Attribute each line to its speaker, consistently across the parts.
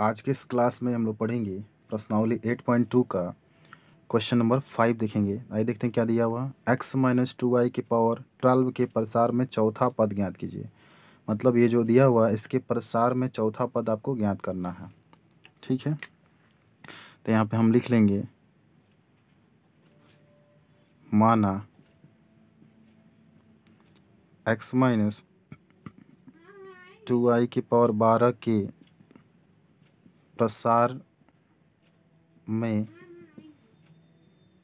Speaker 1: आज के इस क्लास में हम लोग पढ़ेंगे प्रश्नावली 8.2 का क्वेश्चन नंबर फाइव देखेंगे आइए देखते हैं क्या दिया हुआ एक्स माइनस टू वाई की पावर ट्वेल्व के प्रसार में चौथा पद ज्ञात कीजिए मतलब ये जो दिया हुआ इसके प्रसार में चौथा पद आपको ज्ञात करना है ठीक है तो यहाँ पे हम लिख लेंगे माना एक्स माइनस टू आई की पावर बारह के प्रसार में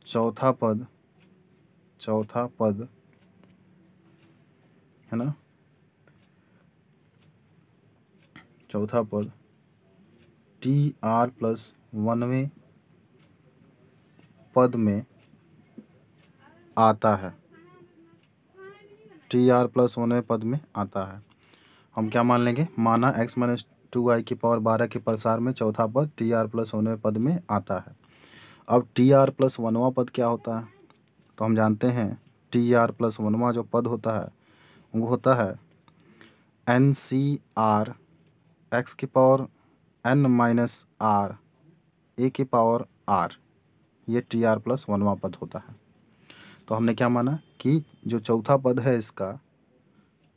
Speaker 1: चौथा पद चौथा पद है ना चौथा पद टी आर प्लस वनवे पद में आता है टी आर प्लस वनवे पद में आता है हम क्या मान लेंगे माना एक्स माइनस टू आई की पावर बारह के प्रसार में चौथा पद टी आर प्लस वनवें पद में आता है अब टी आर प्लस वनवा पद क्या होता है तो हम जानते हैं टी आर प्लस वनवा जो पद होता है वो होता है एन सी आर एक्स की power N minus R A की पावर आर ये टी आर प्लस वनवा पद होता है तो हमने क्या माना कि जो चौथा पद है इसका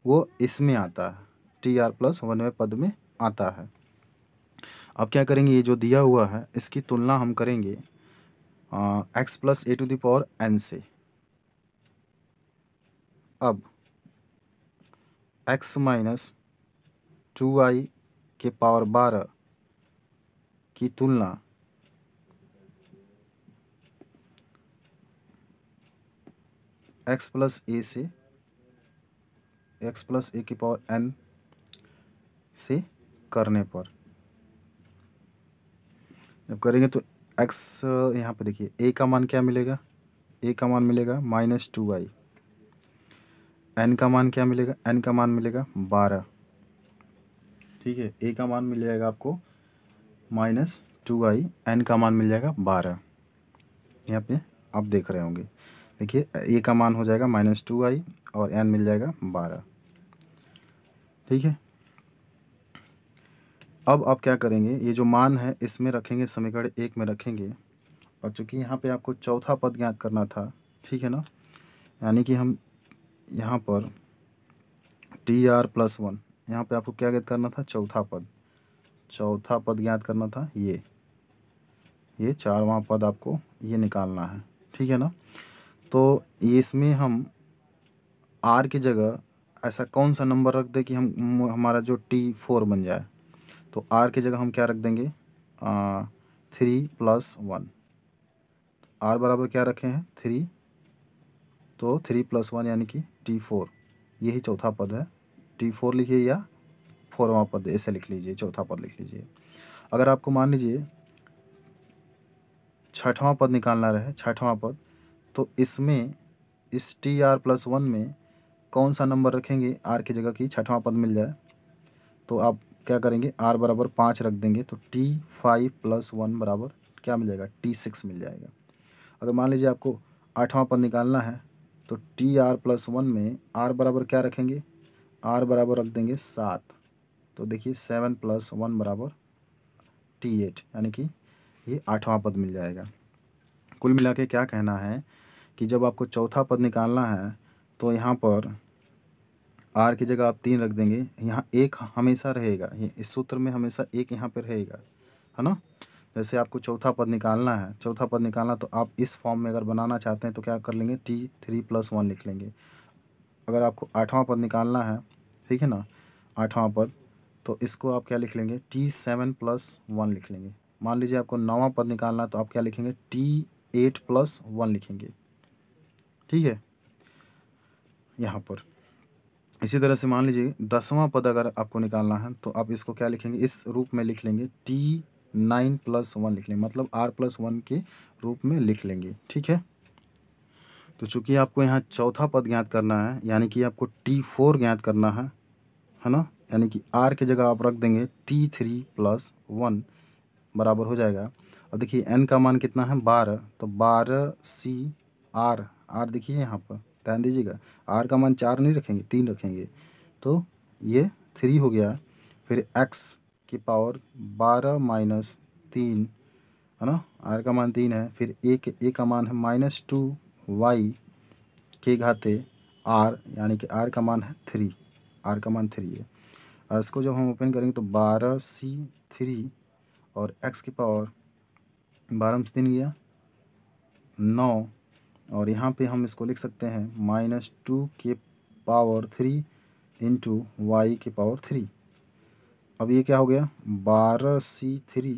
Speaker 1: वो इसमें आता है टी आर प्लस वनवे पद में आता है अब क्या करेंगे ये जो दिया हुआ है इसकी तुलना हम करेंगे X plus A to the power N से अब एक्स माइनस टू आई के पावर बारह की तुलना एक्स प्लस ए से एक्स प्लस ए की पावर एन से करने पर जब करेंगे तो एक्स यहाँ पर देखिए ए का मान क्या मिलेगा ए का मान मिलेगा माइनस टू वाई एन का मान क्या मिलेगा एन का मान मिलेगा बारह ठीक है ए का मान मिल जाएगा आपको माइनस टू आई एन का मान मिल जाएगा बारह यहाँ पे आप देख रहे होंगे देखिए ए का मान हो जाएगा माइनस टू आई और एन मिल जाएगा बारह ठीक है अब आप क्या करेंगे ये जो मान है इसमें रखेंगे समीकरण एक में रखेंगे और चूँकि यहाँ पे आपको चौथा पद ज्ञात करना था ठीक है ना यानी कि हम यहाँ पर टी आर प्लस वन यहाँ पर आपको क्या ज्ञात करना था चौथा पद चौथा पद ज्ञात करना था ये ये चारवा पद आपको ये निकालना है ठीक है ना तो इसमें हम आर की जगह ऐसा कौन सा नंबर रख दे कि हम हमारा जो टी फोर बन जाए तो आर की जगह हम क्या रख देंगे थ्री प्लस वन आर बराबर क्या रखे हैं थ्री तो थ्री प्लस वन यानी कि टी फोर यही चौथा पद है टी फोर लिखिए या फोरवा पद ऐसे लिख लीजिए चौथा पद लिख लीजिए अगर आपको मान लीजिए छठवां पद निकालना रहे छठवां पद तो इसमें इस टी आर प्लस वन में कौन सा नंबर रखेंगे आर की जगह की छठवां पद मिल जाए तो आप क्या करेंगे आर बराबर पाँच रख देंगे तो टी फाइव प्लस वन बराबर क्या मिल जाएगा टी सिक्स मिल जाएगा अगर मान लीजिए आपको आठवां पद निकालना है तो टी आर प्लस वन में आर बराबर क्या रखेंगे आर बराबर रख देंगे सात तो देखिए सेवन प्लस वन बराबर टी एट यानी कि ये आठवां पद मिल जाएगा कुल मिला के क्या कहना है कि जब आपको चौथा पद निकालना है तो यहाँ पर आर की जगह आप तीन रख देंगे यहाँ एक हमेशा रहेगा इस सूत्र में हमेशा एक यहाँ पर रहेगा है ना जैसे आपको चौथा पद निकालना है चौथा पद निकालना तो आप इस फॉर्म में अगर बनाना चाहते हैं तो क्या कर लेंगे टी थ्री प्लस वन लिख लेंगे अगर आपको आठवां पद निकालना है ठीक है ना आठवां पद तो इसको आप क्या लिख लेंगे टी सेवन प्लस वन लिख लेंगे मान लीजिए आपको नवा पद निकालना है तो आप क्या लिखेंगे टी एट प्लस वन लिखेंगे ठीक है यहाँ पर इसी तरह से मान लीजिए दसवां पद अगर आपको निकालना है तो आप इसको क्या लिखेंगे इस रूप में लिख लेंगे टी नाइन प्लस वन लिख लेंगे मतलब आर प्लस वन के रूप में लिख लेंगे ठीक है तो चूंकि आपको यहाँ चौथा पद ज्ञात करना है यानी कि आपको टी फोर ज्ञात करना है है ना यानी कि आर की जगह आप रख देंगे टी थ्री प्लस वन बराबर हो जाएगा और देखिए एन का मान कितना है बारह तो बारह सी आर आर देखिए यहाँ पर ध्यान दीजिएगा आर का मान चार नहीं रखेंगे तीन रखेंगे तो ये थ्री हो गया फिर एक्स की पावर बारह माइनस तीन है ना आर का मान तीन है फिर ए के ए का मान है माइनस टू वाई के घाते आर यानी कि आर का मान है थ्री आर का मान थ्री है और इसको जब हम ओपन करेंगे तो बारह सी थ्री और एक्स की पावर बारह में तीन गया नौ और यहाँ पे हम इसको लिख सकते हैं माइनस टू के पावर थ्री इंटू वाई के पावर थ्री अब ये क्या हो गया बारह सी थ्री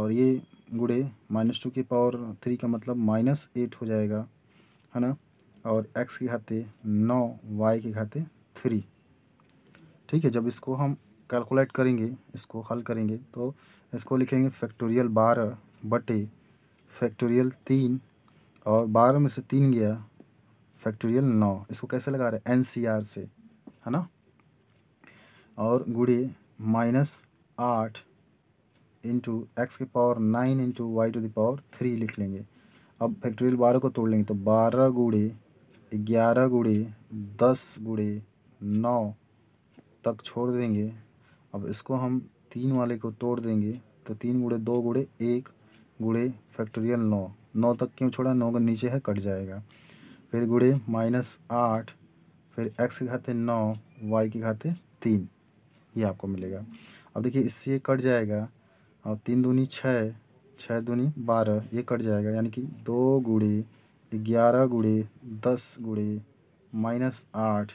Speaker 1: और ये गुड़े माइनस टू के पावर थ्री का मतलब माइनस एट हो जाएगा है ना और एक्स के खाते नौ वाई के खाते थ्री ठीक है जब इसको हम कैलकुलेट करेंगे इसको हल करेंगे तो इसको लिखेंगे फैक्टोरियल बारह बटे फैक्टोरियल तीन और बारह में से तीन गया फैक्टोरियल नौ इसको कैसे लगा रहे एन सी आर से है ना और गुड़े माइनस आठ इंटू एक्स के power nine into Y to the power three लिख लेंगे अब फैक्टोरियल बारह को तोड़ लेंगे तो बारह गुड़े ग्यारह गुड़े दस गुड़े नौ तक छोड़ देंगे अब इसको हम तीन वाले को तोड़ देंगे तो तीन गुड़े दो गुड़े एक गुड़े फैक्टोरियल नौ नौ तक क्यों छोड़ा नौ का नीचे है कट जाएगा फिर गुड़े माइनस आठ फिर एक्स के खाते नौ वाई के खाते तीन ये आपको मिलेगा अब देखिए इससे ये कट जाएगा और तीन दूनी छः छः दूनी बारह ये कट जाएगा यानी कि दो गुड़े ग्यारह गुड़े दस गुड़े माइनस आठ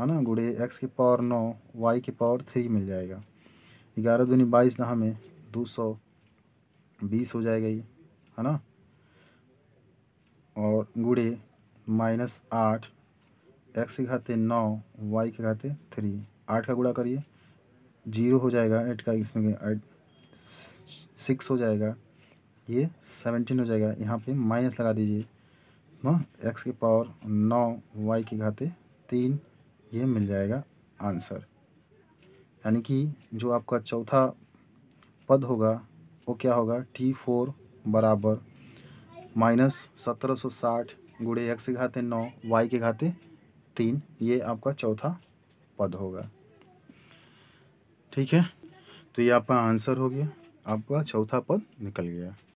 Speaker 1: है ना गुड़े एक्स की पावर नौ वाई की पावर थ्री मिल जाएगा ग्यारह दूनी बाईस ना हमें दो सौ बीस हो जाएगा ये है ना गुड़े माइनस आठ एक्स के खाते नौ वाई के खाते थ्री आठ का गुड़ा करिए जीरो हो जाएगा एट का इसमें एट सिक्स हो जाएगा ये सेवनटीन हो जाएगा यहाँ पे माइनस लगा दीजिए ना हाँ, एक्स के पावर नौ वाई के घाते तीन ये मिल जाएगा आंसर यानी कि जो आपका चौथा पद होगा वो क्या होगा टी फोर बराबर माइनस सत्रह सौ साठ गुड़े एक्स के घाते नौ वाई के घाते तीन ये आपका चौथा पद होगा ठीक है तो ये आपका आंसर हो गया आपका चौथा पद निकल गया